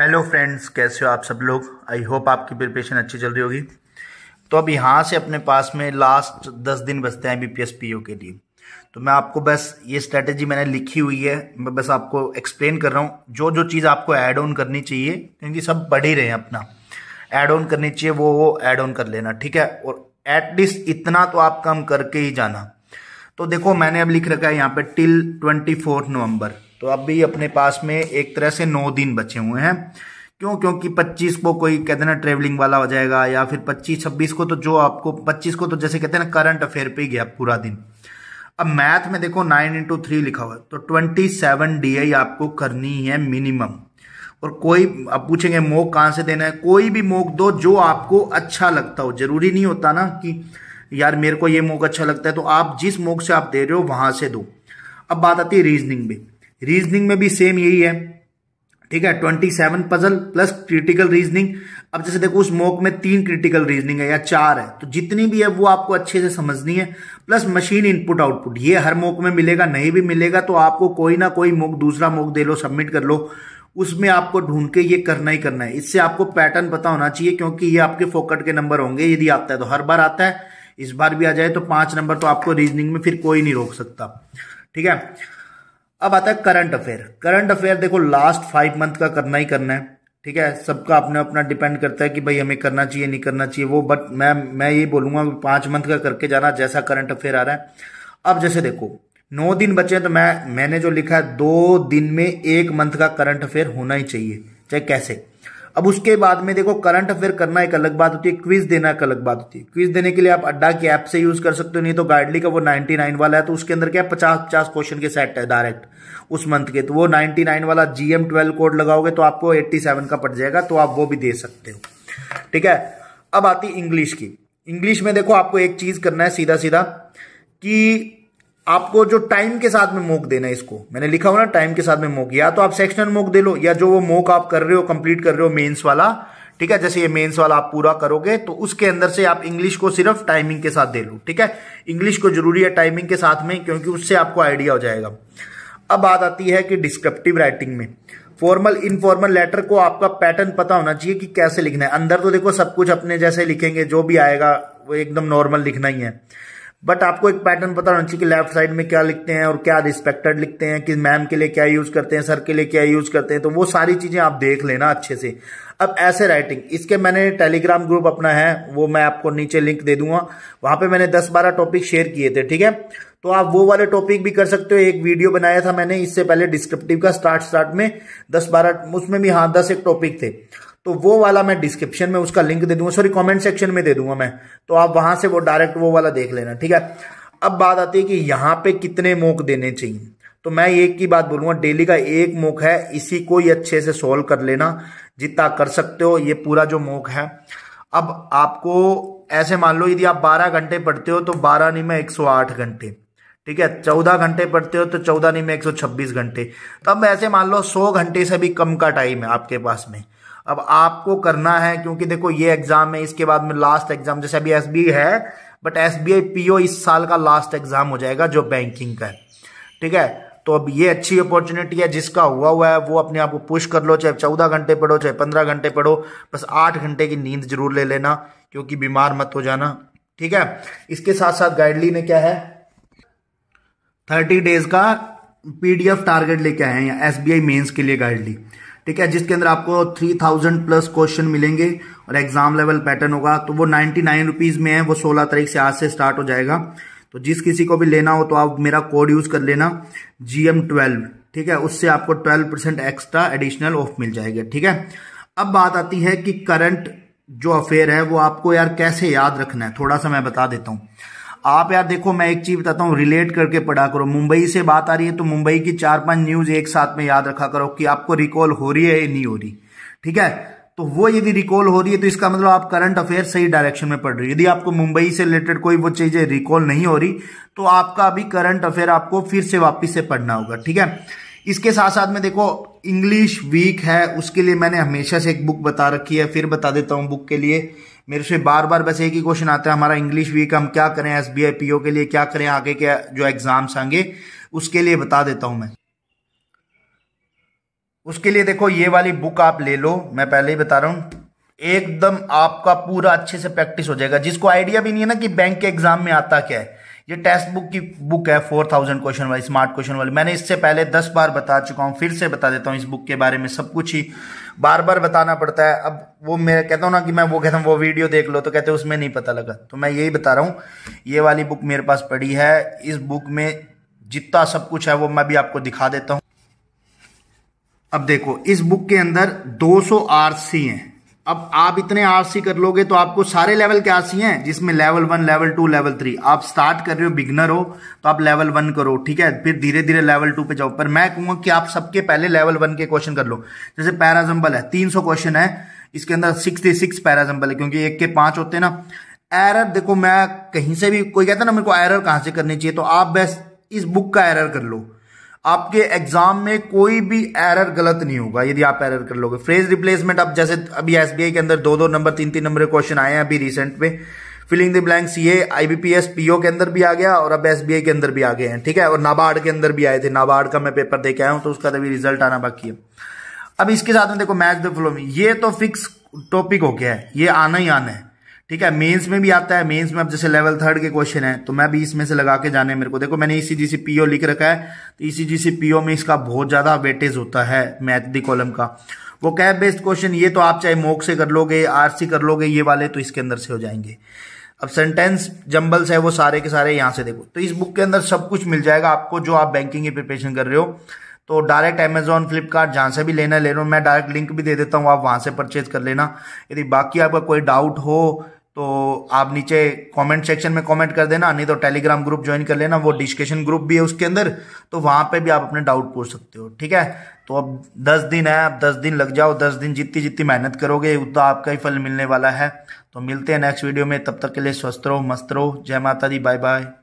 hello friends कैसे हो आप सब लोग आई होप आपकी प्रिपरेशन अच्छी चल रही होगी तो अब यहाँ से अपने पास में लास्ट दस दिन बचते हैं बी पी एस पी के लिए तो मैं आपको बस ये स्ट्रेटेजी मैंने लिखी हुई है मैं बस आपको एक्सप्लेन कर रहा हूँ जो जो चीज़ आपको ऐड ऑन करनी चाहिए क्योंकि सब बढ़ ही रहे हैं अपना ऐड ऑन करनी चाहिए वो वो ऐड ऑन कर लेना ठीक है और एटलीस्ट इतना तो आप कम करके ही जाना तो देखो मैंने अब लिख रखा है यहाँ पे टिल ट्वेंटी फोर्थ नवंबर तो अब भी अपने पास में एक तरह से नौ दिन बचे हुए हैं क्यों क्योंकि 25 को कोई कहते ना ट्रेवलिंग वाला हो जाएगा या फिर 25 26 को तो जो आपको 25 को तो जैसे कहते हैं ना करंट अफेयर पे गया पूरा दिन अब मैथ में देखो नाइन इंटू थ्री लिखा हुआ है तो ट्वेंटी सेवन डी आपको करनी है मिनिमम और कोई अब पूछेंगे मोक कहाँ से देना है कोई भी मोक दो जो आपको अच्छा लगता हो जरूरी नहीं होता ना कि यार मेरे को ये मोक अच्छा लगता है तो आप जिस मोक से आप दे रहे हो वहां से दो अब बात आती है रीजनिंग भी रीजनिंग में भी सेम यही है ठीक है twenty seven puzzle plus critical reasoning अब जैसे देखो उस मोक में तीन क्रिटिकल रीजनिंग है या चार है तो जितनी भी है वो आपको अच्छे से समझनी है प्लस मशीन इनपुट आउटपुट ये हर मोक में मिलेगा नहीं भी मिलेगा तो आपको कोई ना कोई मोक दूसरा मोक दे लो सबमिट कर लो उसमें आपको ढूंढ के ये करना ही करना है इससे आपको पैटर्न पता होना चाहिए क्योंकि ये आपके फोकट के नंबर होंगे यदि आता है तो हर बार आता है इस बार भी आ जाए तो पांच नंबर तो आपको रीजनिंग में फिर कोई नहीं रोक सकता ठीक है अब आता है करंट अफेयर करंट अफेयर देखो लास्ट फाइव मंथ का करना ही करना है ठीक है सबका अपने अपना डिपेंड करता है कि भाई हमें करना चाहिए नहीं करना चाहिए वो बट मैं मैं ये बोलूंगा पांच मंथ का करके जाना जैसा करंट अफेयर आ रहा है अब जैसे देखो नौ दिन बचे तो मैं मैंने जो लिखा है दो दिन में एक मंथ का करंट अफेयर होना ही चाहिए चाहे कैसे अब उसके बाद में देखो करंट अफेयर करना एक अलग बात होती है क्विज देना एक अलग बात होती है क्विज देने के लिए आप अड्डा की ऐप से यूज कर सकते हो नहीं तो गाइडली का वो 99 वाला है तो उसके अंदर क्या पचास पचास क्वेश्चन के सेट है डायरेक्ट उस मंथ के तो वो 99 वाला जीएम ट्वेल्व कोड लगाओगे तो आपको सेवन का पड़ जाएगा तो आप वो भी दे सकते हो ठीक है अब आती इंग्लिश की इंग्लिश में देखो आपको एक चीज करना है सीधा सीधा कि आपको जो टाइम के साथ में मोक देना है इसको मैंने लिखा हुआ ना टाइम के साथ में मोक या तो आप सेक्शनल मोक दे लो या जो वो मोक आप कर रहे हो कंप्लीट कर रहे हो मेंस वाला ठीक है जैसे ये मेंस वाला आप पूरा करोगे तो उसके अंदर से आप इंग्लिश को सिर्फ टाइमिंग के साथ दे लो ठीक है इंग्लिश को जरूरी है टाइमिंग के साथ में क्योंकि उससे आपको आइडिया हो जाएगा अब बात आती है कि डिस्क्रिप्टिव राइटिंग में फॉर्मल इनफॉर्मल लेटर को आपका पैटर्न पता होना चाहिए कि कैसे लिखना है अंदर तो देखो सब कुछ अपने जैसे लिखेंगे जो भी आएगा वो एकदम नॉर्मल लिखना ही है बट आपको एक पैटर्न पता होना चाहिए कि लेफ्ट साइड में क्या लिखते हैं और क्या रिस्पेक्टेड लिखते हैं कि मैम के लिए क्या यूज करते हैं सर के लिए क्या यूज करते हैं तो वो सारी चीजें आप देख लेना अच्छे से अब ऐसे राइटिंग इसके मैंने टेलीग्राम ग्रुप अपना है वो मैं आपको नीचे लिंक दे दूंगा वहां पर मैंने दस बारह टॉपिक शेयर किए थे ठीक है तो आप वो वाले टॉपिक भी कर सकते हो एक वीडियो बनाया था मैंने इससे पहले डिस्क्रिप्टिव का स्टार्ट स्टार्ट में दस बारह उसमें भी हाँ दस एक टॉपिक थे तो वो वाला मैं डिस्क्रिप्शन में उसका लिंक दे दूंगा सॉरी कमेंट सेक्शन में दे दूंगा मैं तो आप वहां से वो डायरेक्ट वो वाला देख लेना ठीक है अब बात आती है कि यहाँ पे कितने मोक देने चाहिए तो मैं एक की बात बोलूंगा डेली का एक मोक है इसी को ही अच्छे से सोल्व कर लेना जितना कर सकते हो ये पूरा जो मोक है अब आपको ऐसे मान लो यदि आप 12 घंटे पढ़ते हो तो 12 नहीं में 108 घंटे ठीक है 14 घंटे पढ़ते हो तो 14 नहीं में 126 घंटे तब तो ऐसे मान लो 100 घंटे से भी कम का टाइम है आपके पास में अब आपको करना है क्योंकि देखो ये एग्जाम है इसके बाद में लास्ट एग्जाम जैसे अभी एस है बट एस पीओ इस साल का लास्ट एग्जाम हो जाएगा जो बैंकिंग का है ठीक है तो अब ये अच्छी अपॉर्चुनिटी है जिसका हुआ हुआ है वो अपने आप को पुश कर लो चाहे चौदह घंटे पढ़ो चाहे पंद्रह घंटे पढ़ो बस आठ घंटे की नींद जरूर ले लेना क्योंकि बीमार मत हो जाना ठीक है इसके साथ साथ गाइडली ने क्या है थर्टी डेज का पीडीएफ टारगेट लेके आए हैं एस बी आई के लिए गाइडली ठीक है जिसके अंदर आपको थ्री थाउजेंड प्लस क्वेश्चन मिलेंगे और एग्जाम लेवल पैटर्न होगा तो वो नाइनटी नाइन रुपीज में है वो सोलह तारीख से आज से स्टार्ट हो जाएगा तो जिस किसी को भी लेना हो तो आप मेरा कोड यूज कर लेना जी ट्वेल्व ठीक है उससे आपको twelve percent extra additional off मिल जाएगा ठीक है अब बात आती है कि करंट जो अफेयर है वो आपको यार कैसे याद रखना है थोड़ा सा मैं बता देता हूँ आप यार देखो मैं एक चीज बताता हूँ रिलेट करके पढ़ा करो मुंबई से बात आ रही है तो मुंबई की चार पांच न्यूज एक साथ में याद रखा करो कि आपको रिकॉल हो रही है या नहीं हो रही ठीक है तो वो यदि रिकॉल हो रही है तो इसका मतलब आप करंट अफेयर सही डायरेक्शन में पढ़ रहे हो यदि आपको मुंबई से रिलेटेड कोई वो चीजें रिकॉल नहीं हो रही तो आपका अभी करंट अफेयर आपको फिर से वापिस से पढ़ना होगा ठीक है इसके साथ साथ में देखो इंग्लिश वीक है उसके लिए मैंने हमेशा से एक बुक बता रखी है फिर बता देता हूँ बुक के लिए मेरे से बार बार बस एक ही क्वेश्चन आता है हमारा इंग्लिश वीक हम क्या करें एस बी आई के लिए क्या करें आगे के जो एग्ज़ाम्स आएंगे उसके लिए बता देता हूँ मैं उसके लिए देखो ये वाली बुक आप ले लो मैं पहले ही बता रहा हूँ एकदम आपका पूरा अच्छे से प्रैक्टिस हो जाएगा जिसको आइडिया भी नहीं है ना कि बैंक के एग्जाम में आता क्या है ये टेस्ट बुक की बुक है फोर थाउजेंड क्वेश्चन वाली स्मार्ट क्वेश्चन वाली मैंने इससे पहले दस बार बता चुका हूँ फिर से बता देता हूँ इस बुक के बारे में सब कुछ ही बार बार बताना पड़ता है अब वो मैं कहता हूँ ना कि मैं वो कहता हूँ वो वीडियो देख लो तो कहते हैं उसमें नहीं पता लगा तो मैं यही बता रहा हूं ये वाली बुक मेरे पास पड़ी है इस बुक में जितना सब कुछ है वो मैं भी आपको दिखा देता हूं अब देखो इस बुक के अंदर आर सी हैं अब आप इतने आरसी कर लोगे तो आपको सारे लेवल के आरसी हैं जिसमें level one level two level three आप स्टार्ट कर रहे हो बिगनर हो तो आप लेवल वन करो ठीक है फिर धीरे धीरे लेवल टू पे जाओ पर मैं कहूंगा कि आप सबके पहले लेवल वन के क्वेश्चन कर लो जैसे पैराजम्बल है तीन सौ क्वेश्चन है इसके अंदर सिक्सटी सिक्स पैराजम्बल है क्योंकि एक के पांच होते हैं ना एरर देखो मैं कहीं से भी कोई कहता ना मेरे को एरर कहां से करनी चाहिए तो आप बस इस बुक का एरर कर लो आपके एग्जाम में कोई भी एरर गलत नहीं होगा यदि आप एरर कर लोगे फ्रेज रिप्लेसमेंट अब जैसे अभी एसबीआई के अंदर दो दो नंबर तीन तीन नंबर क्वेश्चन आए हैं अभी रिसेंट में फिलिंग द ब्लैंक्स ये आईबीपीएस पीओ के अंदर भी आ गया और अब एसबीआई के अंदर भी आ गए हैं ठीक है और नाबार्ड के अंदर भी आए थे नाबार्ड का मैं पेपर दे आया हूं तो उसका अभी रिजल्ट आना बाकी है अब इसके साथ में देखो मैच द फ्लो में ये तो फिक्स टॉपिक हो गया है ये आना ही आना है ठीक है मेंस में भी आता है मेंस में अब जैसे लेवल थर्ड के क्वेश्चन है तो मैं भी इसमें से लगा के जाने मेरे को देखो मैंने सी e पीओ लिख रखा है तो सी e पीओ में इसका बहुत ज्यादा वेटेज होता है मैथ दी कॉलम का वो कैप बेस्ड क्वेश्चन ये तो आप चाहे मोक से कर लोगे आरसी कर लोगे ये वाले तो इसके अंदर से हो जाएंगे अब सेंटेंस जंबल्स है वो सारे के सारे यहां से देखो तो इस बुक के अंदर सब कुछ मिल जाएगा आपको जो आप बैंकिंग की प्रिपरेशन कर रहे हो तो डायरेक्ट अमेजोन फ्लिपकार्ट जहां से भी लेना ले लो मैं डायरेक्ट लिंक भी दे देता हूँ आप वहां से परचेज कर लेना यदि बाकी आपका कोई डाउट हो तो आप नीचे कमेंट सेक्शन में कमेंट कर देना नहीं तो टेलीग्राम ग्रुप ज्वाइन कर लेना वो डिस्कशन ग्रुप भी है उसके अंदर तो वहाँ पे भी आप अपने डाउट पूछ सकते हो ठीक है तो अब दस दिन है अब दस दिन लग जाओ दस दिन जितनी जितनी मेहनत करोगे उतना आपका ही फल मिलने वाला है तो मिलते हैं नेक्स्ट वीडियो में तब तक के लिए स्वस्थ रहो मस्त रहो जय माता दी बाय बाय